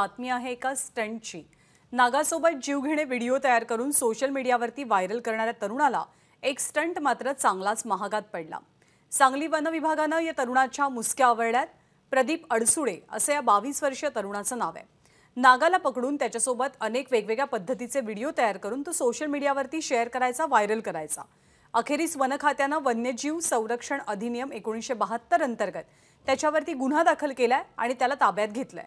बातमी आहे एका स्टंटची नागासोबत जीव घेणे व्हिडिओ तयार करून सोशल मीडियावरती व्हायरल करणाऱ्या तरुणाला एक स्टंट मात्र चांगलाच महागात पडला सांगली वन विभागानं या तरुणाच्या मुसक्या आवडल्यात प्रदीप अडसुडे असं या बावीस वर्षीय तरुणाचं नाव आहे नागाला पकडून त्याच्यासोबत अनेक वेगवेगळ्या पद्धतीचे व्हिडिओ तयार करून तो सोशल मीडियावरती शेअर करायचा व्हायरल करायचा अखेरीस वन खात्यानं वन्यजीव संरक्षण अधिनियम एकोणीसशे बहात्तर अंतर्गत त्याच्यावरती गुन्हा दाखल केलाय आणि त्याला ताब्यात घेतलाय